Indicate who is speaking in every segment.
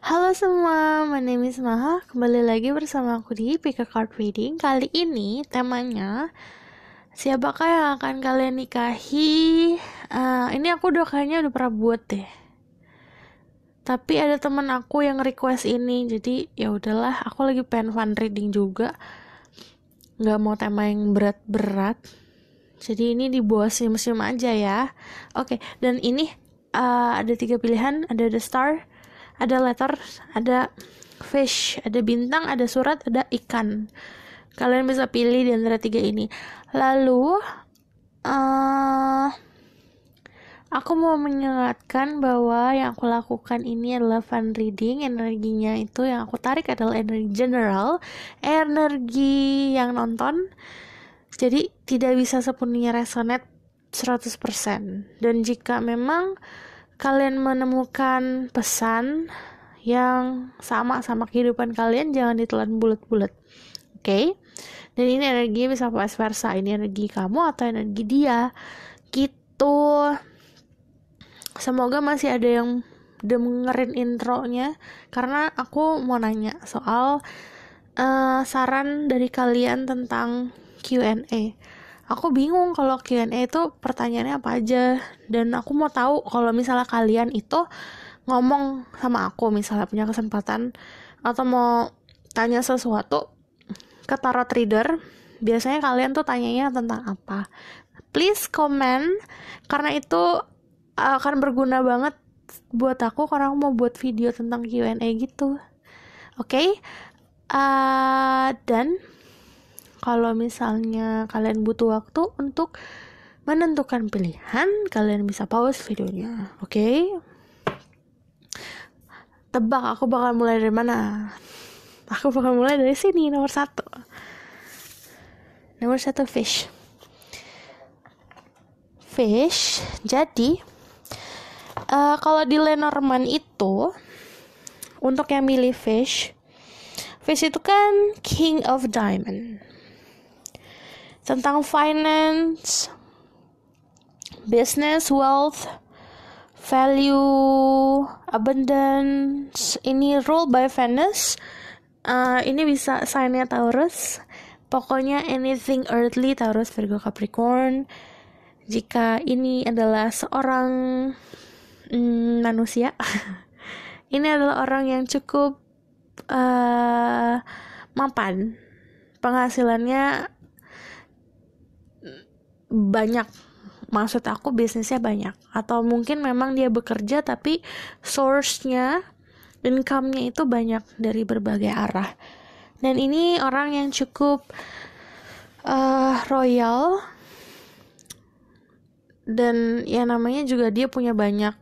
Speaker 1: Halo semua, my name is Maha. Kembali lagi bersama aku di Pick a Card Reading. Kali ini temanya siapakah yang akan kalian nikahi? Uh, ini aku udah kayaknya udah pernah buat deh. Tapi ada teman aku yang request ini, jadi ya udahlah. Aku lagi pengen fun reading juga, Gak mau tema yang berat-berat. Jadi ini di bawah sim-sim aja ya. Oke, okay, dan ini uh, ada tiga pilihan, ada the star, ada letter, ada fish ada bintang ada surat ada ikan kalian bisa pilih di antara tiga ini lalu uh, aku mau mengingatkan bahwa yang aku lakukan ini adalah fun reading energinya itu yang aku tarik adalah energi general energi yang nonton jadi tidak bisa sepenuhnya resonate 100% dan jika memang kalian menemukan pesan yang sama sama kehidupan kalian jangan ditelan bulat-bulat oke okay? dan ini energi bisa vice versa ini energi kamu atau energi dia gitu semoga masih ada yang dengerin intronya karena aku mau nanya soal uh, saran dari kalian tentang Q&A aku bingung kalau Q&A itu pertanyaannya apa aja dan aku mau tahu kalau misalnya kalian itu ngomong sama aku misalnya punya kesempatan atau mau tanya sesuatu ke tarot reader biasanya kalian tuh tanyanya tentang apa please comment karena itu eh, akan berguna banget buat aku karena aku mau buat video tentang Q&A gitu oke okay? uh, eh, dan kalau misalnya kalian butuh waktu untuk menentukan pilihan, kalian bisa pause videonya, oke? Okay? Tebak aku bakal mulai dari mana? Aku bakal mulai dari sini nomor satu. Nomor satu fish. Fish. Jadi uh, kalau di Lenorman itu untuk yang milih fish, fish itu kan king of diamond tentang finance, business, wealth, value, abundance. Ini rule by Venus. Uh, eh, ini bisa signnya Taurus. Pokoknya anything earthly Taurus Virgo Capricorn. Jika ini adalah seorang mm, manusia, ini adalah orang yang cukup uh, eh, mapan. Penghasilannya banyak maksud aku bisnisnya banyak atau mungkin memang dia bekerja tapi source-nya income-nya itu banyak dari berbagai arah dan ini orang yang cukup uh, royal dan ya namanya juga dia punya banyak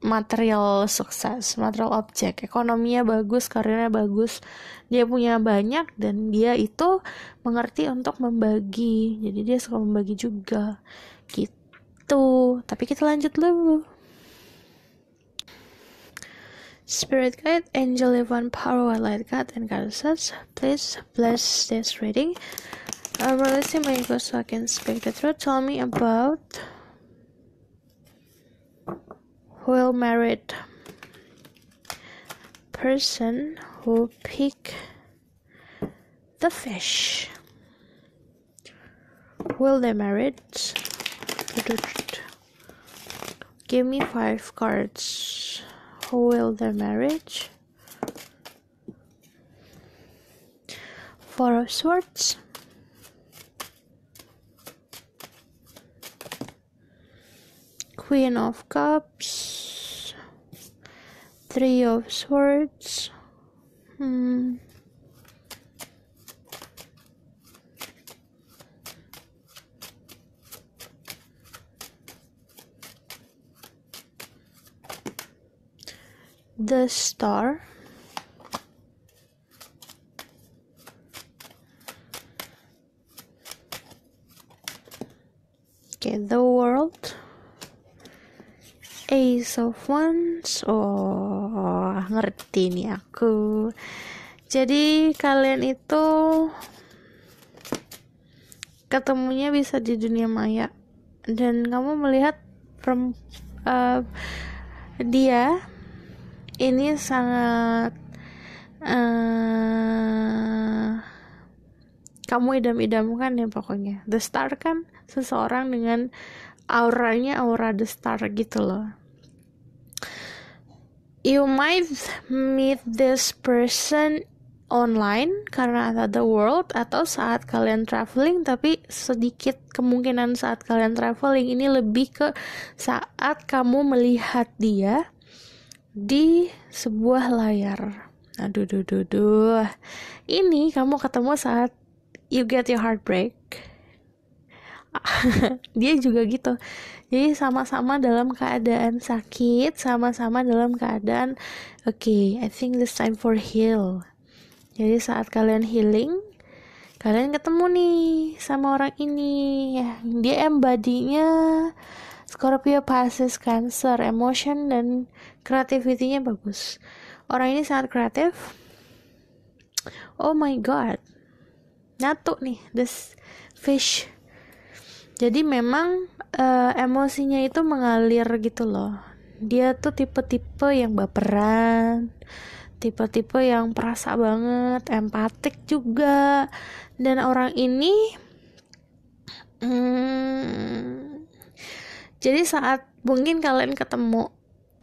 Speaker 1: material sukses, material objek, ekonominya bagus, karirnya bagus, dia punya banyak dan dia itu mengerti untuk membagi, jadi dia suka membagi juga, gitu. Tapi kita lanjut dulu. Spirit guide, angel one power, light guide, and goddesses, please bless this reading. I'm releasing my ego so I can speak the truth. Tell me about Will married person who pick the fish will they married give me five cards who will they marriage four of swords Queen of Cups, Three of Swords. Hmm. The star. Okay, the world. Ace of Wands oh ngerti nih aku jadi kalian itu ketemunya bisa di dunia maya dan kamu melihat uh, dia ini sangat uh, kamu idam-idamkan ya pokoknya the star kan seseorang dengan auranya aura the star gitu loh you might meet this person online karena the world atau saat kalian traveling tapi sedikit kemungkinan saat kalian traveling ini lebih ke saat kamu melihat dia di sebuah layar aduh duh duh duh ini kamu ketemu saat you get your heartbreak dia juga gitu jadi sama-sama dalam keadaan sakit sama-sama dalam keadaan oke okay, I think this time for heal jadi saat kalian healing kalian ketemu nih sama orang ini ya dia embodinya Scorpio Pisces Cancer emotion dan creativity-nya bagus orang ini sangat kreatif oh my god nyatu nih this fish jadi memang uh, emosinya itu mengalir gitu loh dia tuh tipe-tipe yang baperan tipe-tipe yang perasa banget empatik juga dan orang ini hmm, jadi saat mungkin kalian ketemu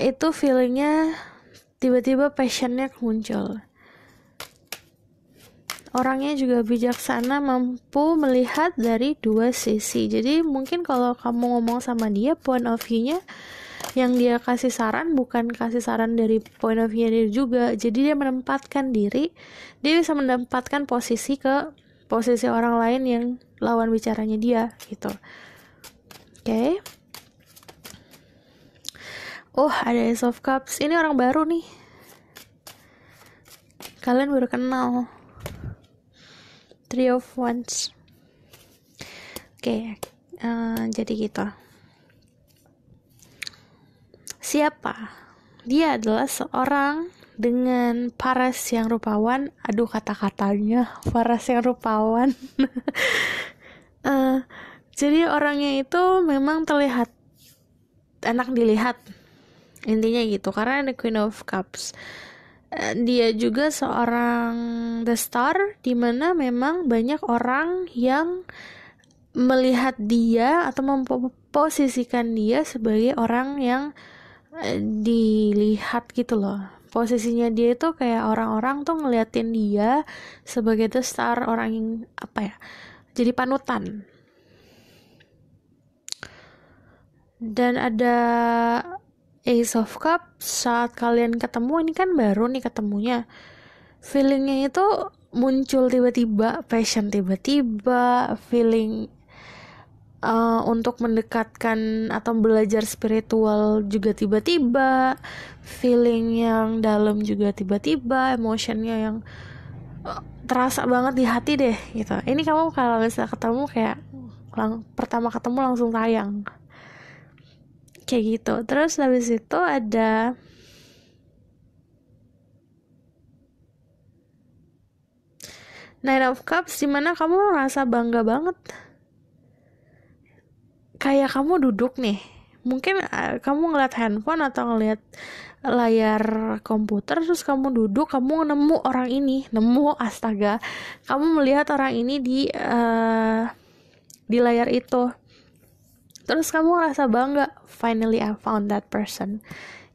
Speaker 1: itu feelingnya tiba-tiba passionnya muncul orangnya juga bijaksana mampu melihat dari dua sisi jadi mungkin kalau kamu ngomong sama dia point of view-nya yang dia kasih saran bukan kasih saran dari point of view dia juga jadi dia menempatkan diri dia bisa menempatkan posisi ke posisi orang lain yang lawan bicaranya dia gitu oke okay. oh ada soft Cups ini orang baru nih kalian baru kenal Three of Wands. Oke, okay, uh, eh, jadi gitu. Siapa? Dia adalah seorang dengan paras yang rupawan. Aduh kata-katanya, paras yang rupawan. uh, jadi orangnya itu memang terlihat enak dilihat. Intinya gitu, karena ada Queen of Cups Eh, dia juga seorang the star mana memang banyak orang yang melihat dia atau memposisikan dia sebagai orang yang eh, dilihat gitu loh posisinya dia itu kayak orang-orang tuh ngeliatin dia sebagai the star orang yang apa ya jadi panutan dan ada Ace of Cup saat kalian ketemu ini kan baru nih ketemunya feelingnya itu muncul tiba-tiba passion tiba-tiba feeling uh, untuk mendekatkan atau belajar spiritual juga tiba-tiba feeling yang dalam juga tiba-tiba emotionnya yang eh, terasa banget di hati deh gitu ini kamu kalau misalnya ketemu kayak lang pertama ketemu langsung tayang kayak gitu terus habis itu ada Nine of Cups dimana kamu merasa bangga banget kayak kamu duduk nih mungkin uh, kamu ngeliat handphone atau ngeliat layar komputer terus kamu duduk kamu nemu orang ini nemu astaga kamu melihat orang ini di uh, di layar itu terus kamu ngerasa bangga finally I found that person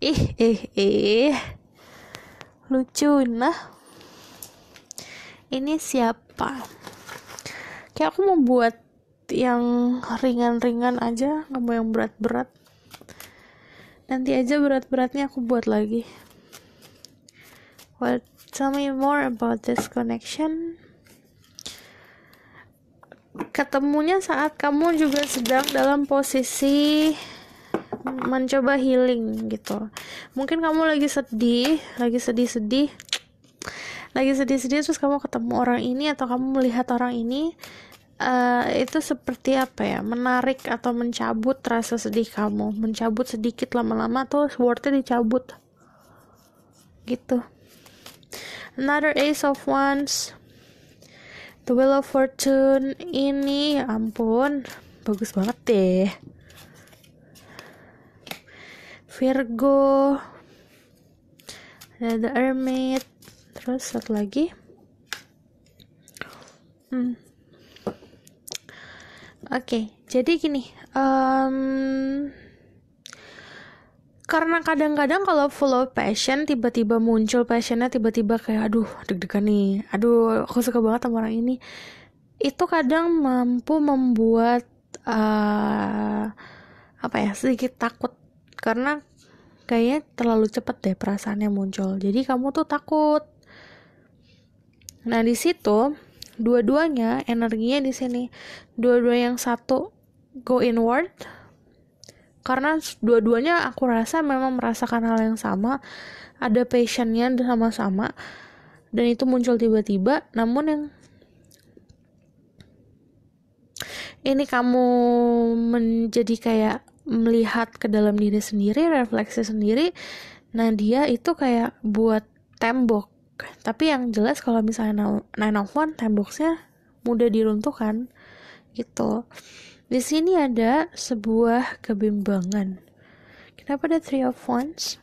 Speaker 1: ih ih ih lucu nah ini siapa kayak aku mau buat yang ringan-ringan aja nggak mau yang berat-berat nanti aja berat-beratnya aku buat lagi well tell me more about this connection ketemunya saat kamu juga sedang dalam posisi mencoba healing gitu mungkin kamu lagi sedih lagi sedih-sedih lagi sedih-sedih terus kamu ketemu orang ini atau kamu melihat orang ini uh, itu seperti apa ya menarik atau mencabut rasa sedih kamu mencabut sedikit lama-lama tuh swordnya dicabut gitu another ace of wands The Wheel of Fortune ini ya ampun bagus banget deh Virgo ada The Hermit terus satu lagi hmm. oke okay, jadi gini um, karena kadang-kadang kalau follow passion tiba-tiba muncul passionnya tiba-tiba kayak aduh deg-degan nih aduh aku suka banget sama orang ini itu kadang mampu membuat uh, apa ya sedikit takut karena kayaknya terlalu cepet deh perasaannya muncul jadi kamu tuh takut nah di situ dua-duanya energinya di sini dua-dua yang satu go inward karena dua-duanya aku rasa memang merasakan hal yang sama ada passionnya sama-sama dan itu muncul tiba-tiba namun yang ini kamu menjadi kayak melihat ke dalam diri sendiri refleksi sendiri nah dia itu kayak buat tembok tapi yang jelas kalau misalnya nine of one temboknya mudah diruntuhkan gitu di sini ada sebuah kebimbangan. Kenapa ada Three of Wands?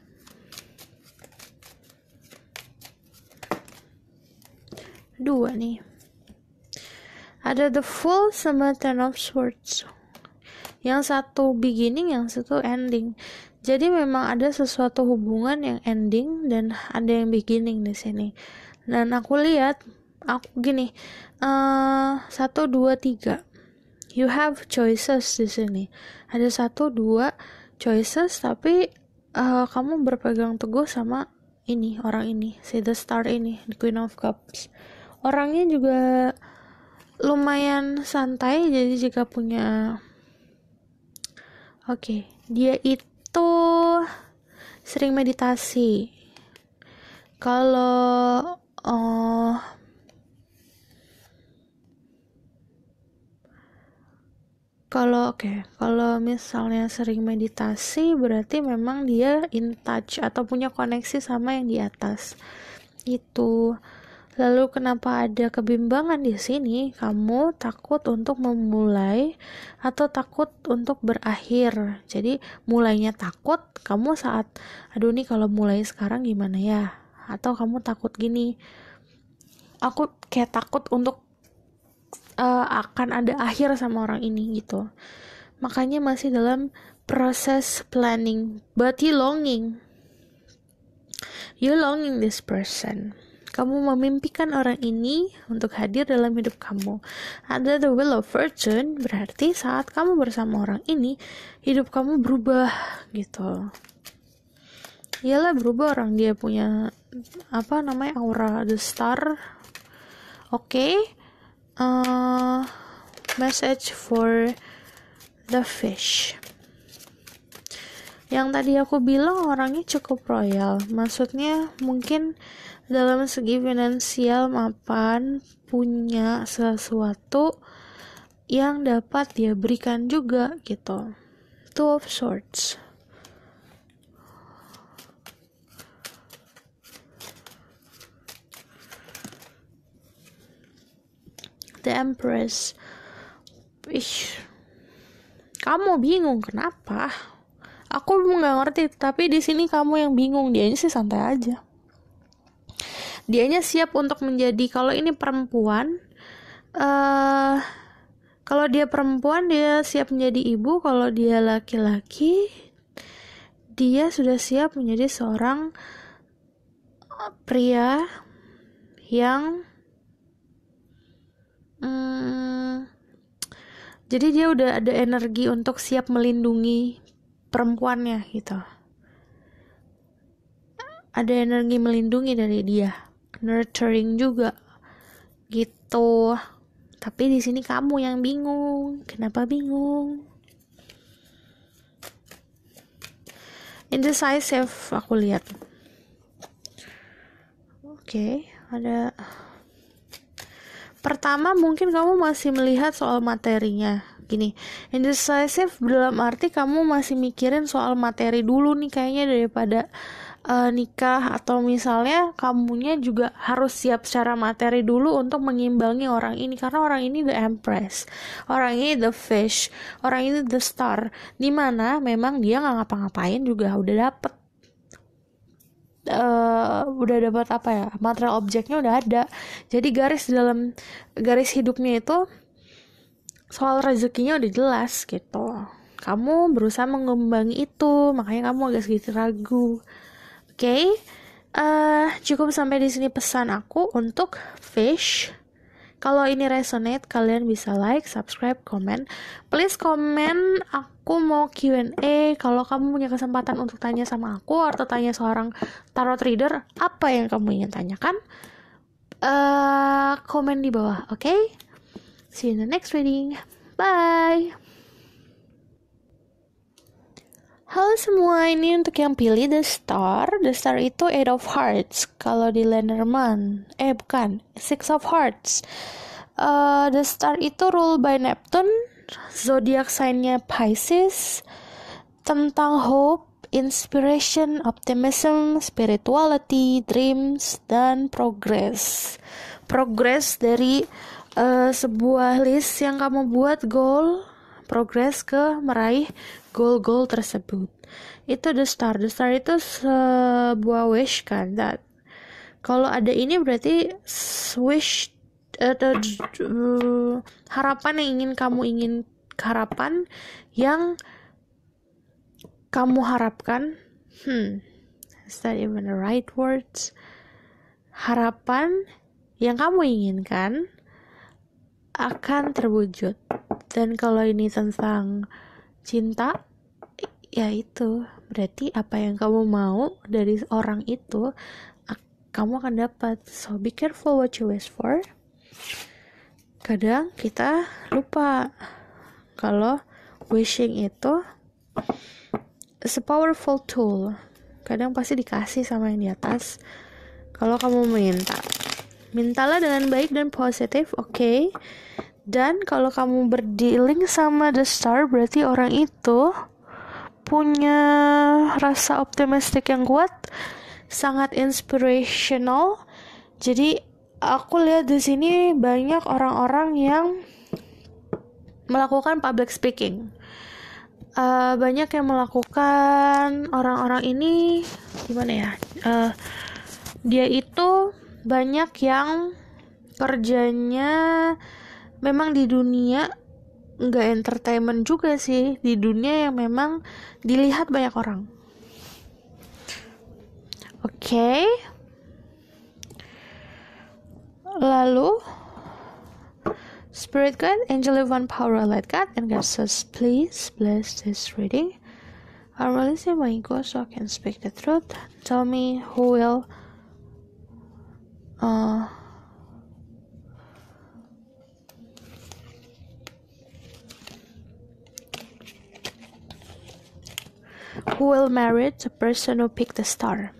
Speaker 1: Dua nih. Ada The Fool sama Ten of Swords. Yang satu beginning, yang satu ending. Jadi memang ada sesuatu hubungan yang ending dan ada yang beginning di sini. Dan aku lihat, aku gini, eh, satu dua tiga you have choices di sini ada satu dua choices tapi uh, kamu berpegang teguh sama ini orang ini si the star ini the queen of cups orangnya juga lumayan santai jadi jika punya oke okay, dia itu sering meditasi kalau oh kalau oke okay, kalau misalnya sering meditasi berarti memang dia in touch atau punya koneksi sama yang di atas itu lalu kenapa ada kebimbangan di sini kamu takut untuk memulai atau takut untuk berakhir jadi mulainya takut kamu saat aduh nih kalau mulai sekarang gimana ya atau kamu takut gini aku kayak takut untuk uh, akan ada akhir sama orang ini gitu makanya masih dalam proses planning but you longing you longing this person kamu memimpikan orang ini untuk hadir dalam hidup kamu. Ada the will of fortune berarti saat kamu bersama orang ini, hidup kamu berubah gitu. Iyalah berubah orang dia punya apa namanya aura the star. Oke, Uh, message for the fish yang tadi aku bilang orangnya cukup royal maksudnya mungkin dalam segi finansial mapan punya sesuatu yang dapat dia berikan juga gitu two of swords the Empress. Ih, kamu bingung kenapa? Aku nggak ngerti, tapi di sini kamu yang bingung. Dianya sih santai aja. Dianya siap untuk menjadi kalau ini perempuan. uh, kalau dia perempuan dia siap menjadi ibu, kalau dia laki-laki dia sudah siap menjadi seorang eh, pria yang hmm, jadi dia udah ada energi untuk siap melindungi perempuannya gitu ada energi melindungi dari dia nurturing juga gitu tapi di sini kamu yang bingung kenapa bingung the indecisive aku lihat oke okay, ada Pertama, mungkin kamu masih melihat soal materinya. Gini, indecisive belum arti kamu masih mikirin soal materi dulu nih kayaknya daripada uh, nikah atau misalnya kamunya juga harus siap secara materi dulu untuk mengimbangi orang ini karena orang ini the empress, orang ini the fish, orang ini the star. Dimana memang dia nggak ngapa-ngapain juga udah dapet uh, udah dapat apa ya material objeknya udah ada jadi garis dalam garis hidupnya itu soal rezekinya udah jelas gitu kamu berusaha mengembangi itu makanya kamu agak sedikit ragu oke okay? uh, eh, cukup sampai di sini pesan aku untuk fish kalau ini resonate kalian bisa like subscribe comment please comment aku aku mau Q&A kalau kamu punya kesempatan untuk tanya sama aku atau tanya seorang tarot reader apa yang kamu ingin tanyakan uh, komen di bawah oke okay? see you in the next reading bye Halo semua, ini untuk yang pilih The Star. The Star itu Eight of Hearts. Kalau di Lenderman, eh bukan, Six of Hearts. Uh, the Star itu rule by Neptune zodiak signnya Pisces tentang hope, inspiration, optimism, spirituality, dreams dan progress. Progress dari uh, sebuah list yang kamu buat goal progress ke meraih goal-goal tersebut. Itu the star. The star itu sebuah wish kan. kalau ada ini berarti wish uh, uh, harapan yang ingin kamu ingin harapan yang kamu harapkan hmm is that even the right words harapan yang kamu inginkan akan terwujud dan kalau ini tentang cinta ya itu berarti apa yang kamu mau dari orang itu kamu akan dapat so be careful what you wish for kadang kita lupa kalau wishing itu is a powerful tool kadang pasti dikasih sama yang di atas kalau kamu minta mintalah dengan baik dan positif oke okay? dan kalau kamu berdealing sama the star berarti orang itu punya rasa optimistik yang kuat sangat inspirational jadi aku lihat di sini banyak orang-orang yang melakukan public speaking. Uh, banyak yang melakukan orang-orang ini gimana ya? Uh, dia itu banyak yang kerjanya memang di dunia nggak entertainment juga sih di dunia yang memang dilihat banyak orang. Oke. Okay. Lalu, Spirit guide, angel one power, light guide, and God says, please bless this reading. I'm releasing my ego so I can speak the truth. Tell me who will uh, who will marry the person who picked the star.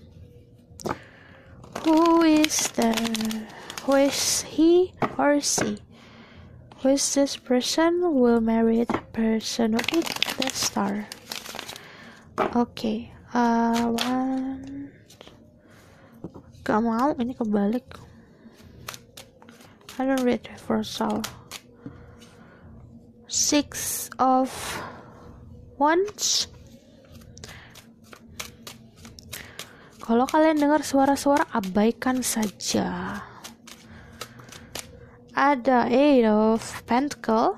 Speaker 1: Who is the Who is he or she? Who is this person will marry the person with the star? Oke, okay. uh, one. Gak mau, ini kebalik. I don't read reversal. Six of Wands. Kalau kalian dengar suara-suara, abaikan saja. at the Eight of Pentacle,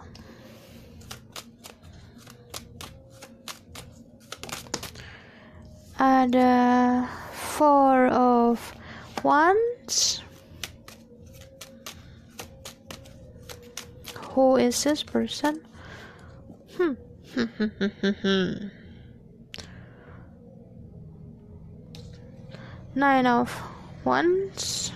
Speaker 1: At the uh, Four of Wands. Who is this person? Hmm. Nine of Wands.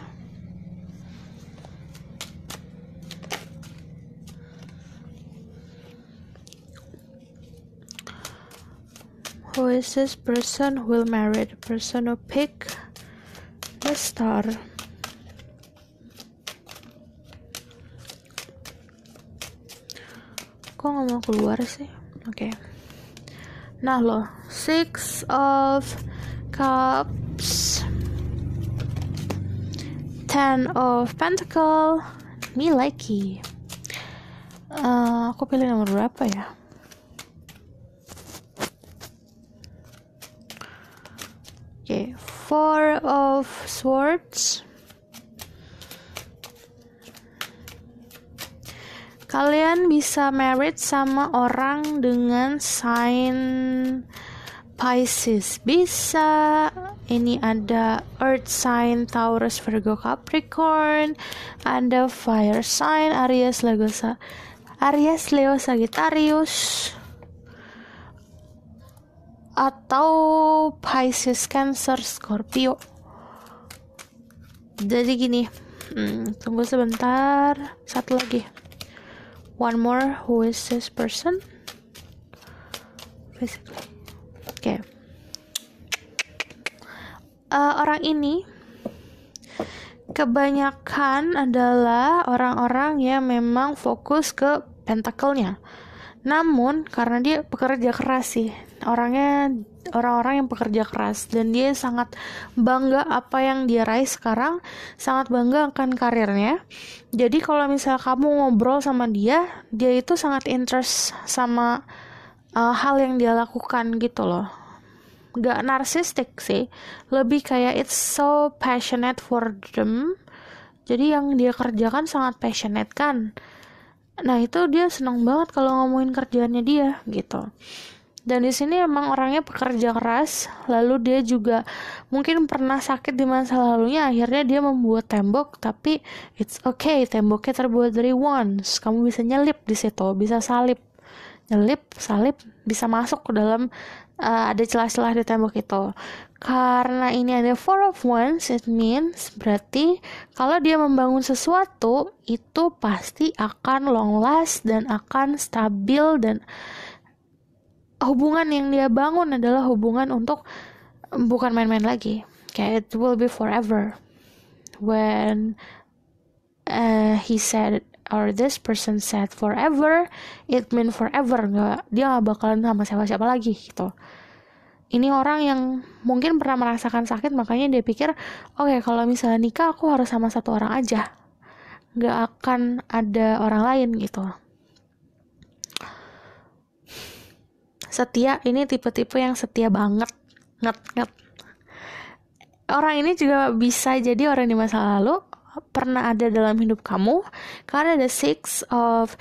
Speaker 1: who is this person who will marry the person who pick the star kok nggak mau keluar sih oke okay. nah loh six of cups ten of pentacle me likey. uh, aku pilih nomor berapa ya four of swords kalian bisa married sama orang dengan sign Pisces bisa ini ada Earth sign Taurus Virgo Capricorn ada Fire sign Aries Leo Aries Leo Sagittarius atau Pisces, Cancer, Scorpio. Jadi gini, hmm, tunggu sebentar, satu lagi. One more, who is this person? Basically, oke. Okay. Uh, eh, orang ini kebanyakan adalah orang-orang yang memang fokus ke pentakelnya. Namun karena dia pekerja keras sih, orangnya orang-orang yang pekerja keras dan dia sangat bangga apa yang dia raih sekarang sangat bangga akan karirnya jadi kalau misalnya kamu ngobrol sama dia dia itu sangat interest sama uh, hal yang dia lakukan gitu loh gak narsistik sih lebih kayak it's so passionate for them jadi yang dia kerjakan sangat passionate kan nah itu dia senang banget kalau ngomongin kerjaannya dia gitu dan di sini emang orangnya pekerja keras lalu dia juga mungkin pernah sakit di masa lalunya akhirnya dia membuat tembok tapi it's okay temboknya terbuat dari wands kamu bisa nyelip di situ bisa salip nyelip salip bisa masuk ke dalam uh, ada celah-celah di tembok itu karena ini ada four of wands it means berarti kalau dia membangun sesuatu itu pasti akan long last dan akan stabil dan hubungan yang dia bangun adalah hubungan untuk bukan main-main lagi kayak it will be forever when uh, he said or this person said forever it mean forever nggak dia nggak bakalan sama siapa siapa lagi gitu ini orang yang mungkin pernah merasakan sakit makanya dia pikir oke okay, kalau misalnya nikah aku harus sama satu orang aja nggak akan ada orang lain gitu setia ini tipe-tipe yang setia banget nget nget orang ini juga bisa jadi orang di masa lalu pernah ada dalam hidup kamu karena ada six of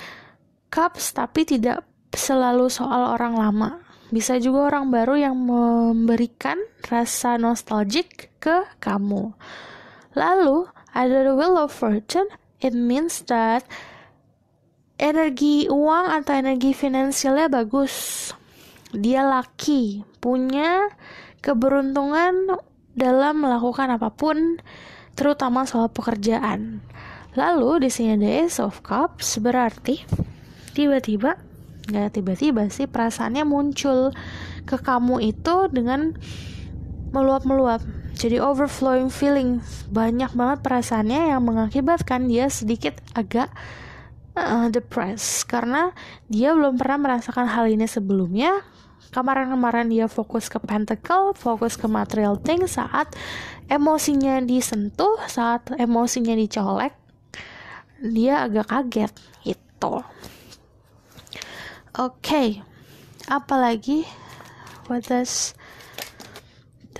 Speaker 1: cups tapi tidak selalu soal orang lama bisa juga orang baru yang memberikan rasa nostalgic ke kamu. Lalu, ada the will of fortune, it means that energi uang atau energi finansialnya bagus dia laki, punya keberuntungan dalam melakukan apapun, terutama soal pekerjaan. Lalu di sini ada Ace of Cups berarti tiba-tiba nggak ya, tiba-tiba sih perasaannya muncul ke kamu itu dengan meluap-meluap. Jadi overflowing feeling banyak banget perasaannya yang mengakibatkan dia sedikit agak uh, depressed karena dia belum pernah merasakan hal ini sebelumnya kemarin-kemarin dia fokus ke pentacle fokus ke material thing saat emosinya disentuh saat emosinya dicolek dia agak kaget itu. oke okay. apalagi what does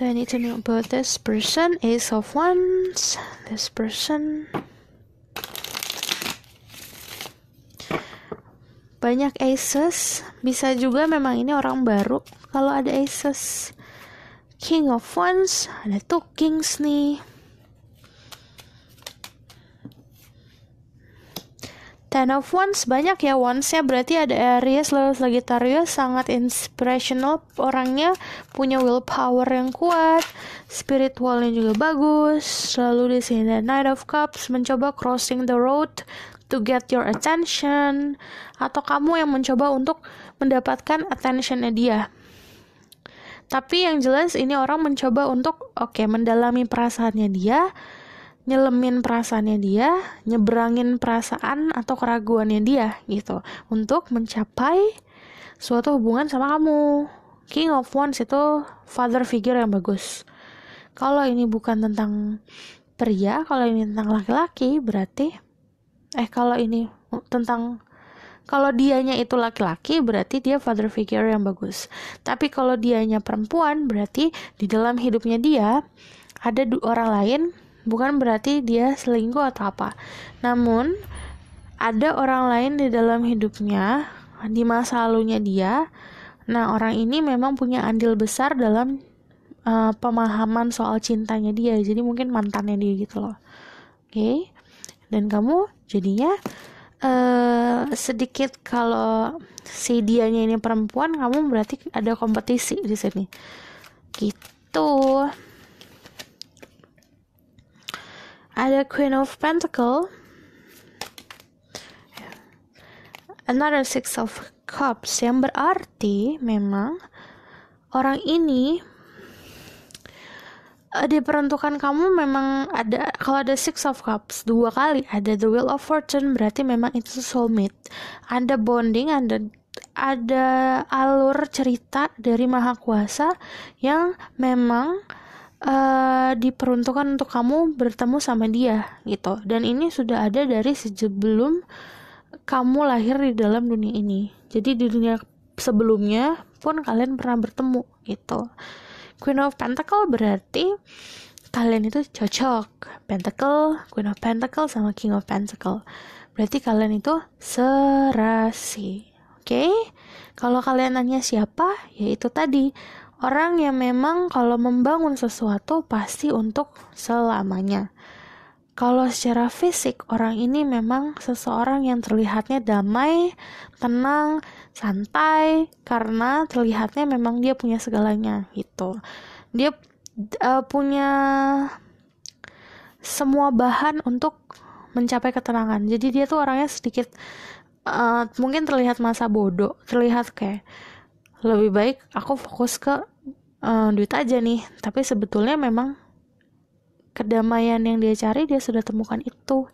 Speaker 1: do I need to know about this person ace of wands this person banyak aces bisa juga memang ini orang baru kalau ada aces king of wands ada two kings nih Ten of Wands banyak ya Wandsnya berarti ada Aries lalu Sagittarius sangat inspirational orangnya punya willpower yang kuat spiritualnya juga bagus lalu di sini ada Knight of Cups mencoba crossing the road to get your attention atau kamu yang mencoba untuk mendapatkan attentionnya dia. Tapi yang jelas ini orang mencoba untuk oke okay, mendalami perasaannya dia, nyelemin perasaannya dia, nyebrangin perasaan atau keraguannya dia gitu untuk mencapai suatu hubungan sama kamu. King of Wands itu father figure yang bagus. Kalau ini bukan tentang pria, kalau ini tentang laki-laki berarti eh kalau ini uh, tentang kalau dianya itu laki-laki berarti dia father figure yang bagus. Tapi kalau dianya perempuan berarti di dalam hidupnya dia ada orang lain bukan berarti dia selingkuh atau apa. Namun ada orang lain di dalam hidupnya di masa lalunya dia. Nah, orang ini memang punya andil besar dalam uh, pemahaman soal cintanya dia. Jadi mungkin mantannya dia gitu loh. Oke. Okay? Dan kamu jadinya eh sedikit kalau si dianya ini perempuan kamu berarti ada kompetisi di sini gitu ada Queen of Pentacle another Six of Cups yang berarti memang orang ini Eh, di peruntukan kamu memang ada kalau ada six of cups dua kali ada the wheel of fortune berarti memang itu soulmate ada bonding ada ada alur cerita dari maha kuasa yang memang uh, diperuntukkan untuk kamu bertemu sama dia gitu dan ini sudah ada dari sebelum kamu lahir di dalam dunia ini jadi di dunia sebelumnya pun kalian pernah bertemu gitu Queen of Pentacle berarti kalian itu cocok Pentacle, Queen of Pentacle sama King of Pentacle. Berarti kalian itu serasi. Oke? Okay? Kalau kalian nanya siapa, yaitu tadi orang yang memang kalau membangun sesuatu pasti untuk selamanya. Kalau secara fisik orang ini memang seseorang yang terlihatnya damai, tenang, santai karena terlihatnya memang dia punya segalanya gitu dia uh, punya semua bahan untuk mencapai ketenangan jadi dia tuh orangnya sedikit uh, mungkin terlihat masa bodoh terlihat kayak lebih baik aku fokus ke uh, duit aja nih tapi sebetulnya memang kedamaian yang dia cari dia sudah temukan itu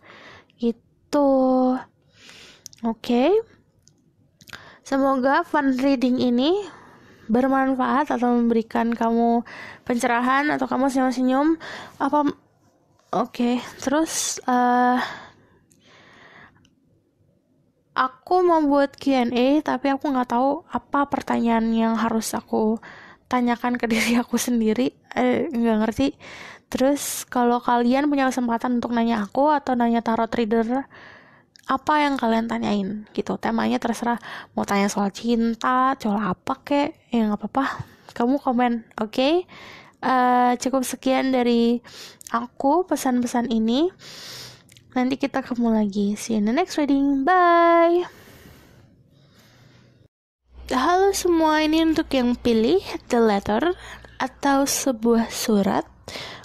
Speaker 1: itu oke okay. Semoga fun reading ini bermanfaat atau memberikan kamu pencerahan atau kamu senyum-senyum apa oke okay. terus uh, aku mau buat Q&A tapi aku nggak tahu apa pertanyaan yang harus aku tanyakan ke diri aku sendiri eh, ngerti terus kalau kalian punya kesempatan untuk nanya aku atau nanya tarot reader apa yang kalian tanyain gitu temanya terserah mau tanya soal cinta soal apa kek ya nggak apa-apa kamu komen oke okay? uh, eh, cukup sekian dari aku pesan-pesan ini nanti kita ketemu lagi see you in the next reading bye halo semua ini untuk yang pilih the letter atau sebuah surat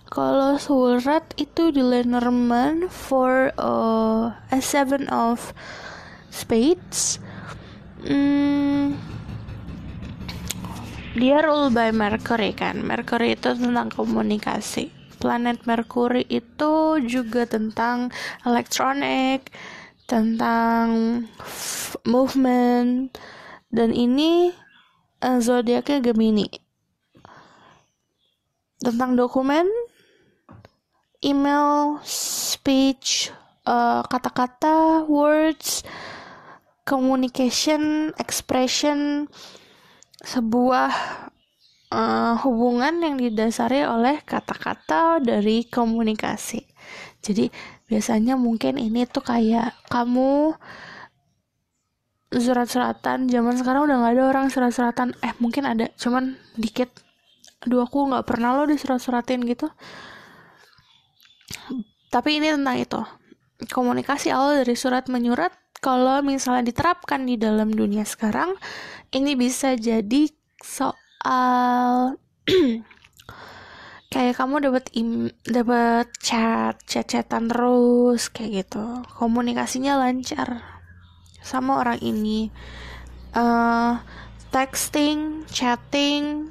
Speaker 1: kalau surat itu di Lenormand for uh, a seven of spades. Hmm, dia rule by Mercury kan. Mercury itu tentang komunikasi. Planet Mercury itu juga tentang elektronik, tentang movement, dan ini uh, zodiaknya Gemini tentang dokumen email, speech, eh, kata-kata, uh, words, communication, expression, sebuah uh, hubungan yang didasari oleh kata-kata dari komunikasi. Jadi biasanya mungkin ini tuh kayak kamu surat-suratan zaman sekarang udah nggak ada orang surat-suratan eh mungkin ada cuman dikit dua aku nggak pernah lo disurat-suratin gitu tapi ini tentang itu komunikasi awal dari surat menyurat kalau misalnya diterapkan di dalam dunia sekarang ini bisa jadi soal kayak kamu dapat im dapat chat chat-chatan terus kayak gitu komunikasinya lancar sama orang ini uh, texting chatting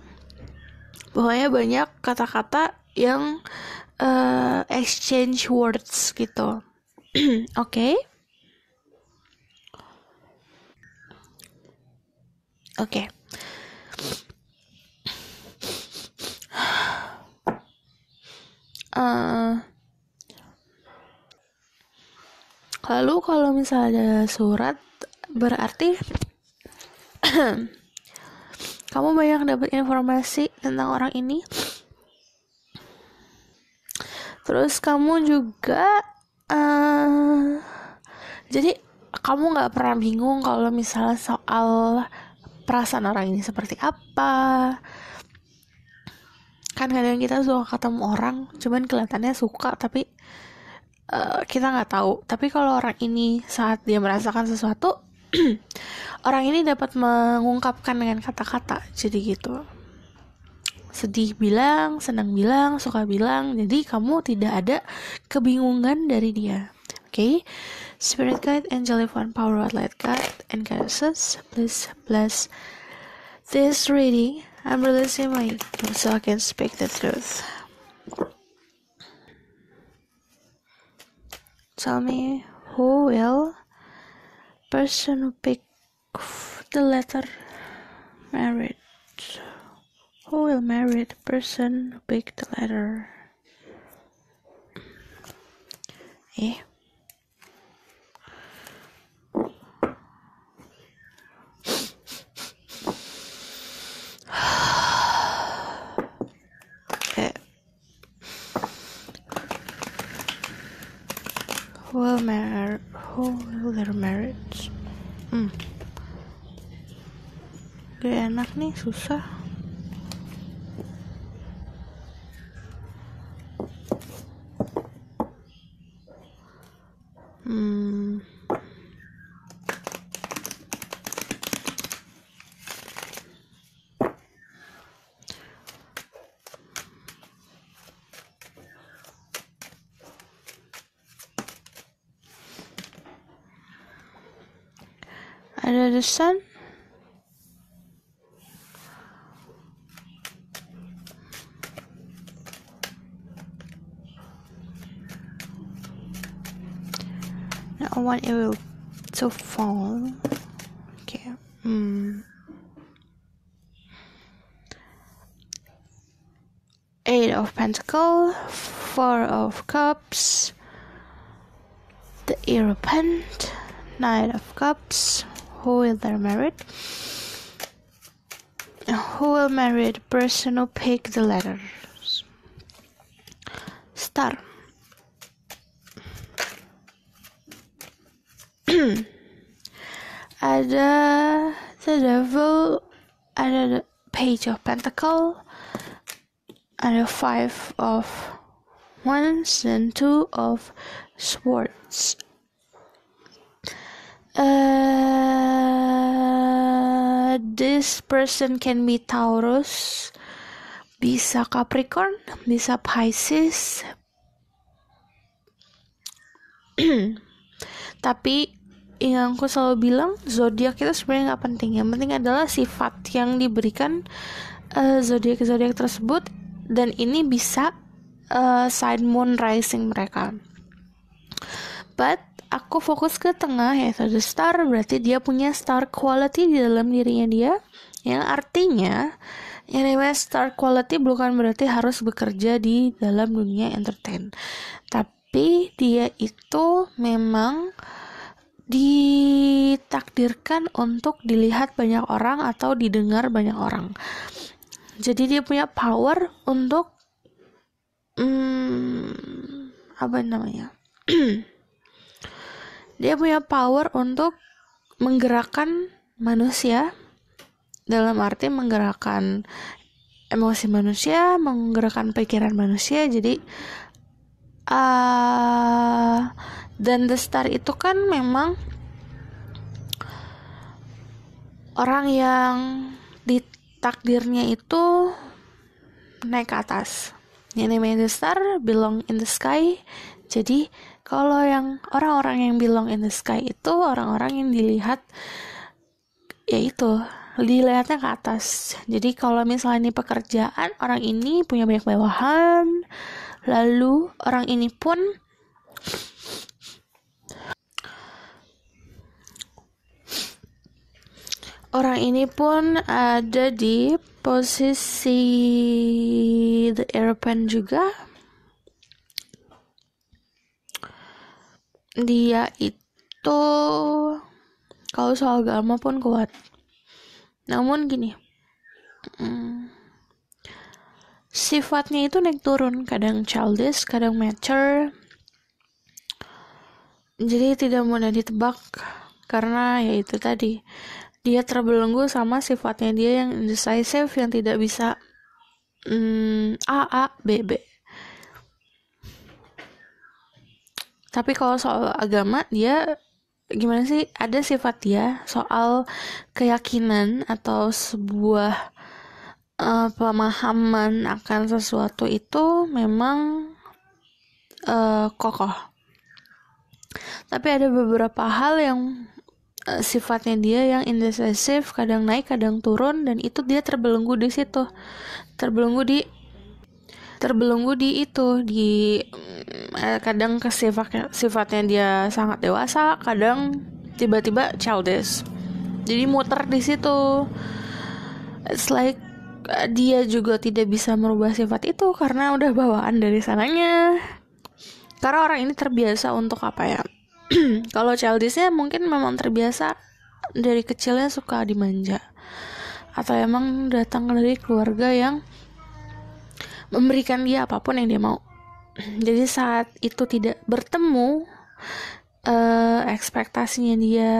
Speaker 1: pokoknya banyak kata-kata yang uh, exchange words gitu. Oke. okay. Oke. Okay. Uh, eh, lalu kalau misalnya surat berarti kamu banyak dapat informasi tentang orang ini terus kamu juga uh, jadi kamu nggak pernah bingung kalau misalnya soal perasaan orang ini seperti apa kan kadang kita suka ketemu orang cuman kelihatannya suka tapi uh, kita nggak tahu tapi kalau orang ini saat dia merasakan sesuatu orang ini dapat mengungkapkan dengan kata-kata jadi gitu sedih bilang, senang bilang, suka bilang. Jadi kamu tidak ada kebingungan dari dia. Oke. Okay? Spirit guide, angel one power light guide, and goddesses, please bless this reading. I'm releasing my tongue so I can speak the truth. Tell me who will person pick the letter married. Who will marry the person who picked the letter? Eh? eh. Who will marry? Who will their marriage? Hmm. Gak enak nih, susah. understand? Now want it will to fall. Okay. Hmm. Eight of Pentacles, Four of Cups, the Pent. Nine of Cups, who will they marry? who will marry the person who picked the letters star ada uh, the devil ada the page of pentacle ada five of ones and two of swords uh, this person can be Taurus bisa Capricorn bisa Pisces tapi yang aku selalu bilang zodiak itu sebenarnya nggak penting yang penting adalah sifat yang diberikan uh, eh, zodiak zodiak tersebut dan ini bisa uh, eh, sign moon rising mereka but aku fokus ke tengah yaitu the star berarti dia punya star quality di dalam dirinya dia yang artinya yang namanya star quality bukan berarti harus bekerja di dalam dunia entertain tapi dia itu memang ditakdirkan untuk dilihat banyak orang atau didengar banyak orang jadi dia punya power untuk hmm, apa namanya dia punya power untuk menggerakkan manusia dalam arti menggerakkan emosi manusia, menggerakkan pikiran manusia. Jadi uh, dan The Star itu kan memang orang yang ditakdirnya itu naik ke atas. Ini main The Star belong in the sky jadi kalau yang orang-orang yang belong in the sky itu orang-orang yang dilihat yaitu dilihatnya ke atas. Jadi kalau misalnya ini pekerjaan, orang ini punya banyak bawahan, lalu orang ini pun orang ini pun ada di posisi the airplane juga dia itu kalau soal agama pun kuat namun gini hmm, sifatnya itu naik turun kadang childish kadang mature jadi tidak mudah ditebak karena ya itu tadi dia terbelenggu sama sifatnya dia yang indecisive yang tidak bisa hmm, A A B B tapi kalau soal agama dia gimana sih ada sifat dia soal keyakinan atau sebuah uh, pemahaman akan sesuatu itu memang uh, kokoh tapi ada beberapa hal yang uh, sifatnya dia yang indecisive kadang naik kadang turun dan itu dia terbelenggu di situ terbelenggu di terbelenggu di itu di mm, eh, kadang ke sifatnya sifatnya dia sangat dewasa kadang tiba-tiba childish jadi muter di situ it's like eh, dia juga tidak bisa merubah sifat itu karena udah bawaan dari sananya karena orang ini terbiasa untuk apa ya kalau childishnya mungkin memang terbiasa dari kecilnya suka dimanja atau emang datang dari keluarga yang memberikan dia apapun yang dia mau jadi saat itu tidak bertemu uh, ekspektasinya dia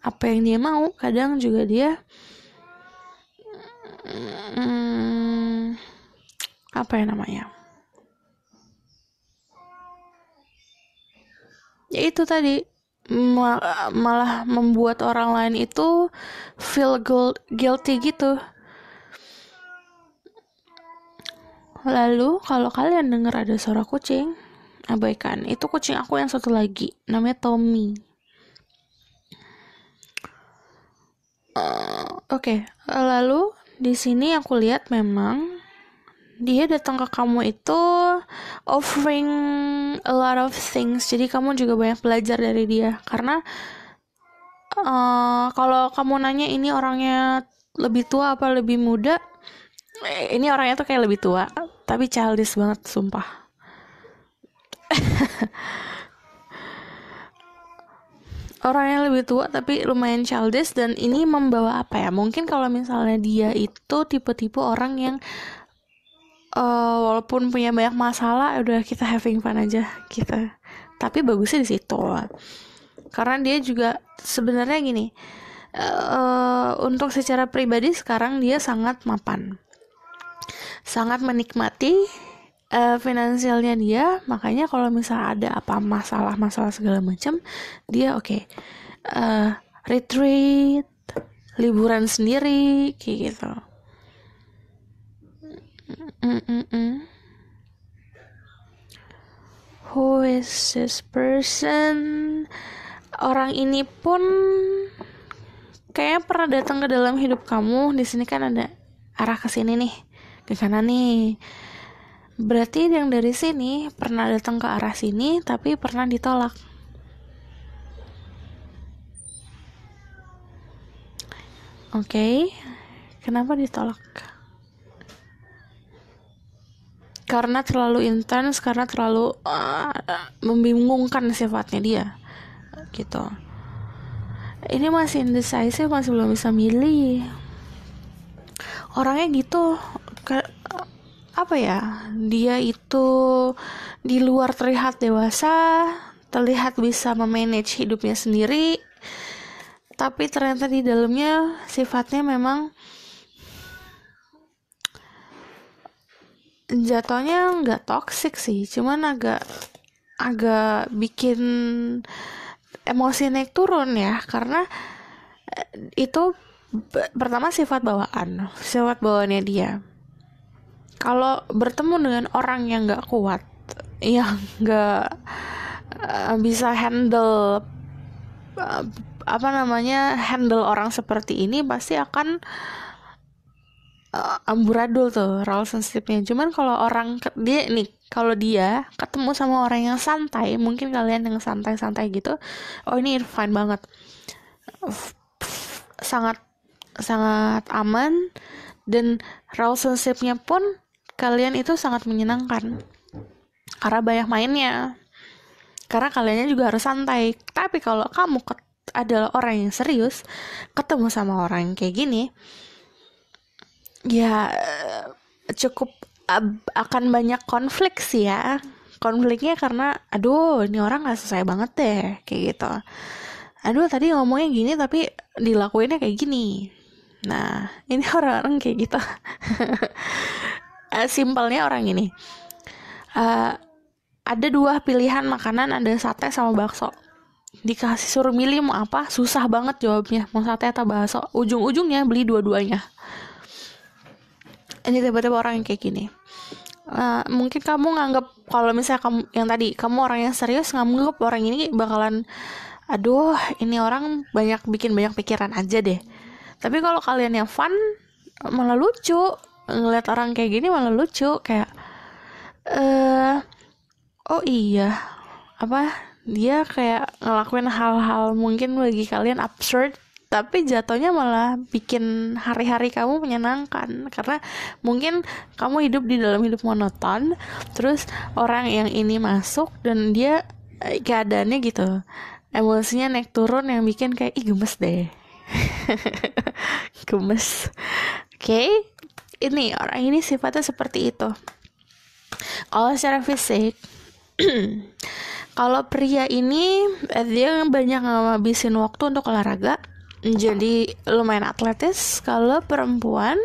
Speaker 1: apa yang dia mau kadang juga dia hmm, apa yang namanya ya itu tadi malah membuat orang lain itu feel guilty gitu Lalu, kalau kalian dengar ada suara kucing, abaikan. Itu kucing aku yang satu lagi, namanya Tommy. Uh, Oke, okay. lalu di sini aku lihat memang dia datang ke kamu itu offering a lot of things. Jadi kamu juga banyak belajar dari dia karena uh, kalau kamu nanya ini orangnya lebih tua apa lebih muda, Eh, ini orangnya tuh kayak lebih tua tapi childish banget sumpah orangnya lebih tua tapi lumayan childish dan ini membawa apa ya mungkin kalau misalnya dia itu tipe-tipe orang yang uh, walaupun punya banyak masalah udah kita having fun aja kita gitu. tapi bagusnya di situ karena dia juga sebenarnya gini uh, untuk secara pribadi sekarang dia sangat mapan sangat menikmati uh, finansialnya dia makanya kalau misalnya ada apa masalah-masalah segala macam dia oke okay, uh, eh, retreat liburan sendiri kayak gitu mm -mm -mm. who is this person orang ini pun kayaknya pernah datang ke dalam hidup kamu di sini kan ada arah ke sini nih ke sana nih berarti yang dari sini pernah datang ke arah sini tapi pernah ditolak oke okay. kenapa ditolak karena terlalu intens karena terlalu uh, membingungkan sifatnya dia gitu ini masih indecisive masih belum bisa milih orangnya gitu apa ya dia itu di luar terlihat dewasa terlihat bisa memanage hidupnya sendiri tapi ternyata di dalamnya sifatnya memang jatuhnya nggak toxic sih cuman agak agak bikin emosi naik turun ya karena eh, itu pertama sifat bawaan sifat bawaannya dia kalau bertemu dengan orang yang nggak kuat yang nggak uh, bisa handle uh, apa namanya handle orang seperti ini pasti akan uh, amburadul tuh relationshipnya cuman kalau orang dia nih kalau dia ketemu sama orang yang santai mungkin kalian yang santai-santai gitu oh ini fine banget sangat sangat aman dan relationshipnya pun kalian itu sangat menyenangkan karena banyak mainnya karena kaliannya juga harus santai tapi kalau kamu adalah orang yang serius ketemu sama orang yang kayak gini ya eh, cukup eh, akan banyak konflik sih ya konfliknya karena aduh ini orang nggak selesai banget deh kayak gitu aduh tadi ngomongnya gini tapi dilakuinnya kayak gini nah ini orang-orang kayak gitu Eh, simpelnya orang ini uh, ada dua pilihan makanan ada sate sama bakso dikasih suruh milih mau apa susah banget jawabnya mau sate atau bakso ujung-ujungnya beli dua-duanya ini tiba-tiba orang yang kayak gini uh, mungkin kamu nganggep kalau misalnya kamu yang tadi kamu orang yang serius nganggap orang ini bakalan aduh ini orang banyak bikin banyak pikiran aja deh tapi kalau kalian yang fun malah lucu ngeliat orang kayak gini malah lucu kayak eh oh iya apa dia kayak ngelakuin hal-hal mungkin bagi kalian absurd tapi jatuhnya malah bikin hari-hari kamu menyenangkan karena mungkin kamu hidup di dalam hidup monoton terus orang yang ini masuk dan dia eh, keadaannya gitu emosinya naik turun yang bikin kayak ih gemes deh gemes oke okay? ini orang ini sifatnya seperti itu kalau secara fisik kalau pria ini eh, dia banyak ngabisin waktu untuk olahraga jadi lumayan atletis kalau perempuan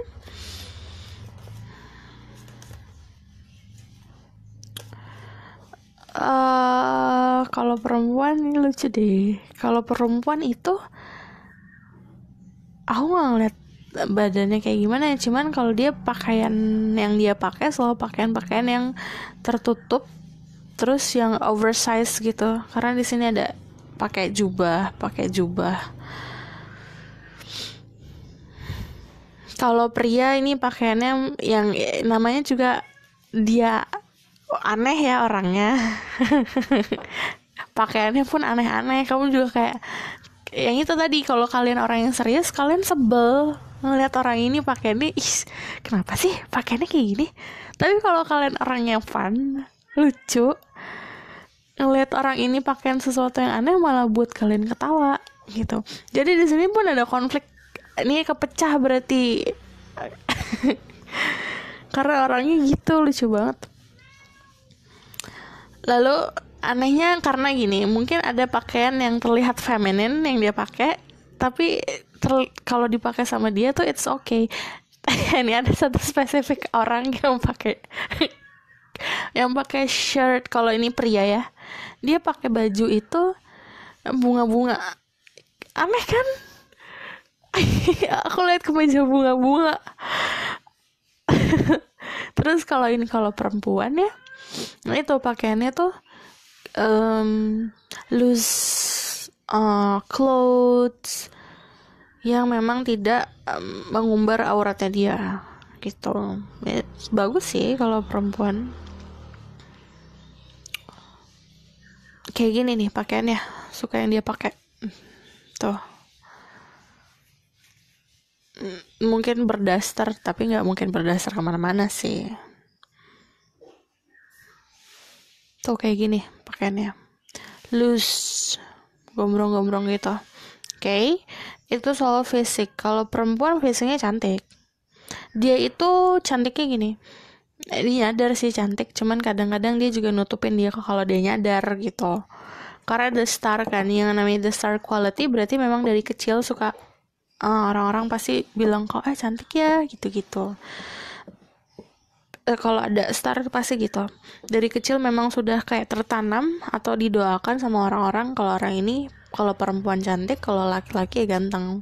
Speaker 1: Uh, kalau perempuan ini lucu deh. Kalau perempuan itu aku nggak ngeliat badannya kayak gimana ya cuman kalau dia pakaian yang dia pakai selalu pakaian-pakaian yang tertutup terus yang oversize gitu karena di sini ada pakai jubah pakai jubah kalau pria ini pakaiannya yang namanya juga dia aneh ya orangnya pakaiannya pun aneh-aneh kamu juga kayak yang itu tadi kalau kalian orang yang serius kalian sebel ngeliat orang ini ini ih kenapa sih pakainya kayak gini tapi kalau kalian orang yang fun lucu ngeliat orang ini pakaian sesuatu yang aneh malah buat kalian ketawa gitu jadi di sini pun ada konflik ini kepecah berarti karena orangnya gitu lucu banget lalu anehnya karena gini mungkin ada pakaian yang terlihat feminin yang dia pakai tapi kalau dipakai sama dia tuh it's okay ini ada satu spesifik orang yang pakai yang pakai shirt kalau ini pria ya dia pakai baju itu bunga-bunga aneh kan aku lihat kemeja bunga-bunga terus kalau ini kalau perempuan ya itu pakaiannya tuh um, loose uh, clothes yang memang tidak um, mengumbar auratnya dia gitu It's ya, bagus sih kalau perempuan kayak gini nih pakaian ya, suka yang dia pakai tuh mungkin berdaster tapi nggak mungkin berdaster kemana-mana sih tuh kayak gini pakaiannya loose gombrong-gombrong gitu oke okay? itu soal fisik kalau perempuan fisiknya cantik dia itu cantiknya gini dia nyadar sih cantik cuman kadang-kadang dia juga nutupin dia kalau dia nyadar gitu karena the star kan yang namanya the star quality berarti memang dari kecil suka orang eh, orang-orang pasti bilang kok eh cantik ya gitu-gitu eh, kalau ada star pasti gitu dari kecil memang sudah kayak tertanam atau didoakan sama orang-orang kalau orang ini kalau perempuan cantik kalau laki-laki ya ganteng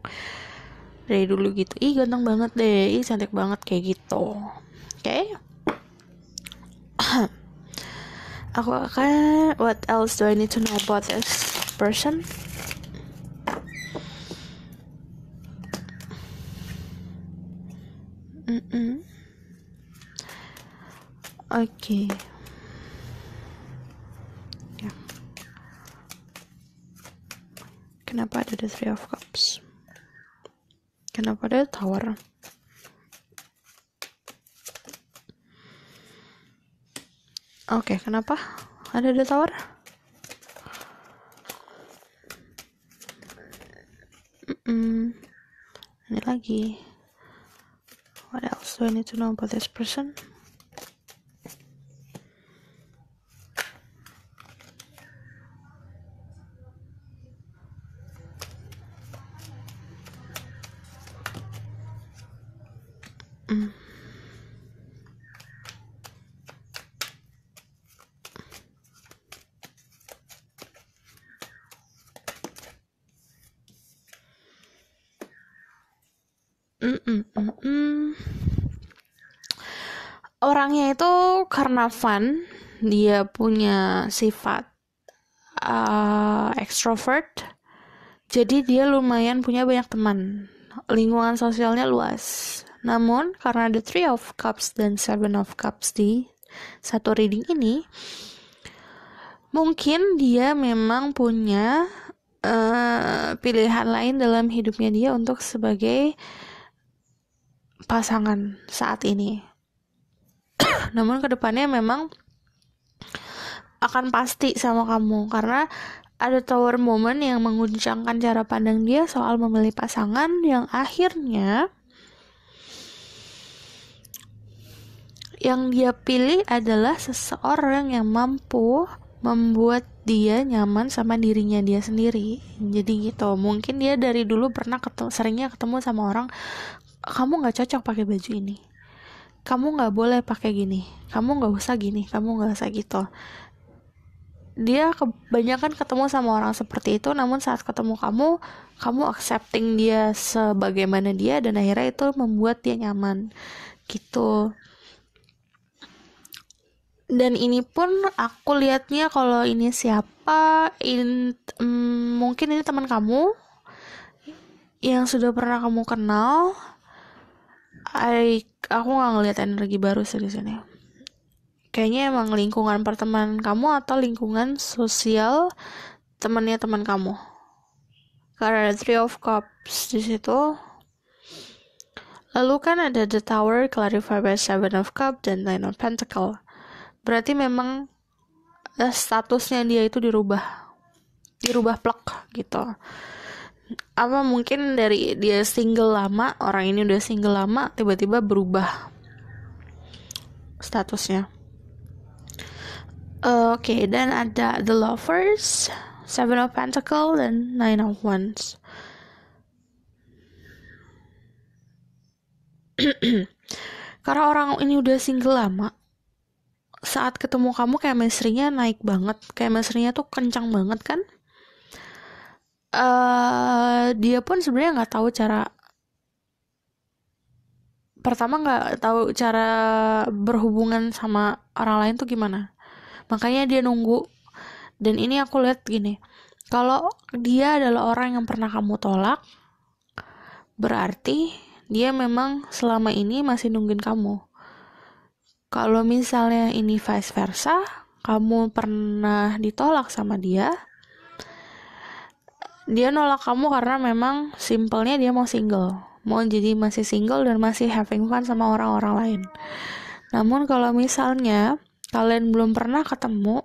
Speaker 1: dari dulu gitu ih ganteng banget deh ih cantik banget kayak gitu oke okay? aku akan what else do I need to know about this person Mm -mm. Oke. Okay. Kenapa ada the Three of Cups? Kenapa ada Tower? Oke, okay, kenapa ada the Tower? Mm -mm. Ini lagi. What else do I need to know about this person? fun, dia punya sifat uh, extrovert jadi dia lumayan punya banyak teman lingkungan sosialnya luas namun karena The Three of Cups dan Seven of Cups di satu reading ini mungkin dia memang punya uh, pilihan lain dalam hidupnya dia untuk sebagai pasangan saat ini namun kedepannya memang akan pasti sama kamu karena ada tower moment yang mengguncangkan cara pandang dia soal memilih pasangan yang akhirnya yang dia pilih adalah seseorang yang mampu membuat dia nyaman sama dirinya dia sendiri. Jadi gitu, mungkin dia dari dulu pernah ketemu, seringnya ketemu sama orang kamu nggak cocok pakai baju ini kamu nggak boleh pakai gini kamu nggak usah gini kamu nggak usah gitu dia kebanyakan ketemu sama orang seperti itu namun saat ketemu kamu kamu accepting dia sebagaimana dia dan akhirnya itu membuat dia nyaman gitu dan ini pun aku liatnya kalau ini siapa in, mm, mungkin ini teman kamu yang sudah pernah kamu kenal I, aku nggak ngelihat energi baru sih di sini kayaknya emang lingkungan pertemanan kamu atau lingkungan sosial temannya teman kamu karena ada three of cups di situ lalu kan ada the tower Clarify by seven of Cups, dan nine of Pentacles. berarti memang eh, statusnya dia itu dirubah dirubah plek gitu apa mungkin dari dia single lama orang ini udah single lama tiba-tiba berubah statusnya oke okay, dan ada the lovers seven of pentacles dan nine of wands karena orang ini udah single lama saat ketemu kamu kayak mesrinya naik banget kayak mesrinya tuh kencang banget kan Eh, dia pun sebenarnya nggak tahu cara pertama nggak tahu cara berhubungan sama orang lain tuh gimana makanya dia nunggu dan ini aku lihat gini kalau dia adalah orang yang pernah kamu tolak berarti dia memang selama ini masih nungguin kamu kalau misalnya ini vice versa kamu pernah ditolak sama dia dia nolak kamu karena memang simpelnya dia mau single mau jadi masih single dan masih having fun sama orang-orang lain namun kalau misalnya kalian belum pernah ketemu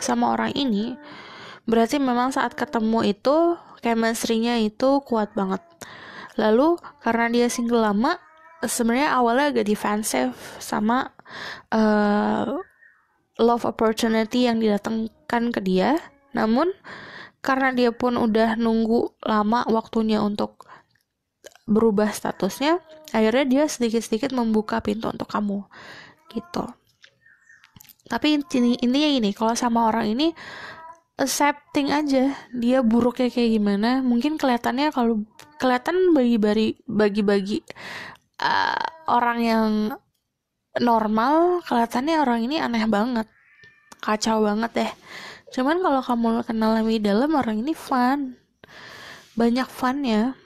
Speaker 1: sama orang ini berarti memang saat ketemu itu chemistry-nya itu kuat banget lalu karena dia single lama sebenarnya awalnya agak defensive sama uh, love opportunity yang didatangkan ke dia namun karena dia pun udah nunggu lama waktunya untuk berubah statusnya akhirnya dia sedikit-sedikit membuka pintu untuk kamu gitu tapi intinya ini kalau sama orang ini accepting aja dia buruknya kayak gimana mungkin kelihatannya kalau kelihatan bagi-bagi bagi-bagi uh, eh, orang yang normal kelihatannya orang ini aneh banget kacau banget deh cuman kalau kamu kenal lebih dalam orang ini fun banyak fun ya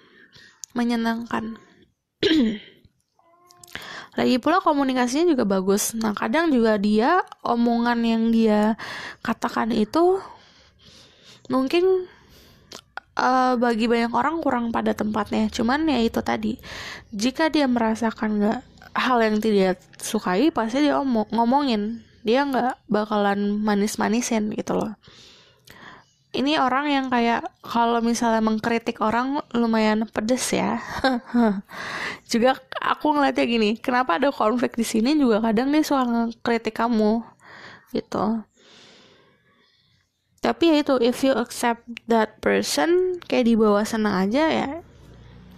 Speaker 1: menyenangkan lagi pula komunikasinya juga bagus nah kadang juga dia omongan yang dia katakan itu mungkin uh, bagi banyak orang kurang pada tempatnya cuman ya itu tadi jika dia merasakan nggak hal yang tidak sukai pasti dia ngomongin dia nggak bakalan manis-manisin gitu loh ini orang yang kayak kalau misalnya mengkritik orang lumayan pedes ya. juga aku ngeliatnya gini, kenapa ada konflik di sini juga kadang dia suka ngekritik kamu gitu. Tapi ya itu if you accept that person kayak di bawah senang aja ya.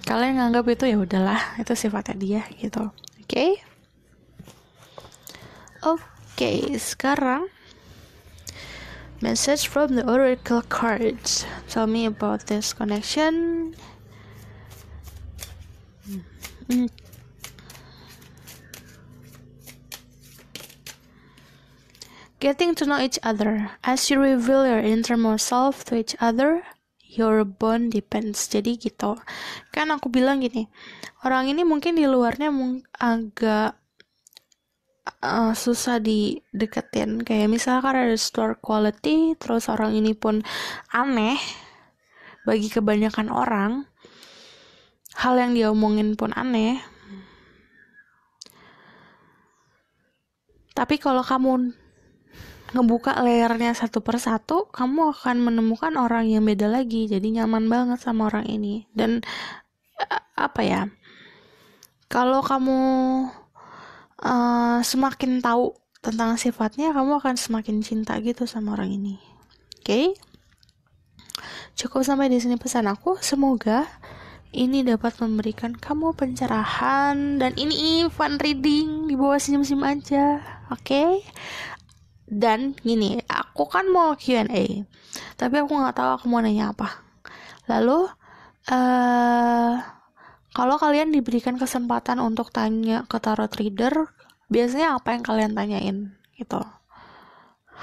Speaker 1: Kalian nganggap itu ya udahlah, itu sifatnya dia gitu. Oke? Okay? Oke. Okay okay, sekarang message from the oracle cards. Tell me about this connection. Getting to know each other. As you reveal your innermost self to each other, your bond depends. Jadi gitu. Kan aku bilang gini, orang ini mungkin di luarnya agak uh, susah dideketin kayak misalkan ada store quality terus orang ini pun aneh bagi kebanyakan orang hal yang dia omongin pun aneh tapi kalau kamu ngebuka layernya satu persatu kamu akan menemukan orang yang beda lagi jadi nyaman banget sama orang ini dan eh, apa ya kalau kamu Eh, semakin tahu tentang sifatnya kamu akan semakin cinta gitu sama orang ini oke okay? cukup sampai di sini pesan aku semoga ini dapat memberikan kamu pencerahan dan ini fun reading di bawah senyum-senyum aja oke okay? dan gini aku kan mau Q&A tapi aku nggak tahu aku mau nanya apa lalu uh, kalau kalian diberikan kesempatan untuk tanya ke tarot reader biasanya apa yang kalian tanyain gitu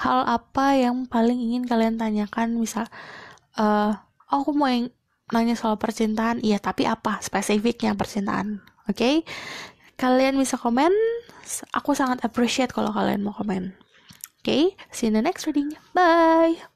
Speaker 1: hal apa yang paling ingin kalian tanyakan misal uh, oh, aku mau yang nanya soal percintaan iya tapi apa spesifiknya percintaan oke okay? kalian bisa komen aku sangat appreciate kalau kalian mau komen oke okay? see you in the next reading bye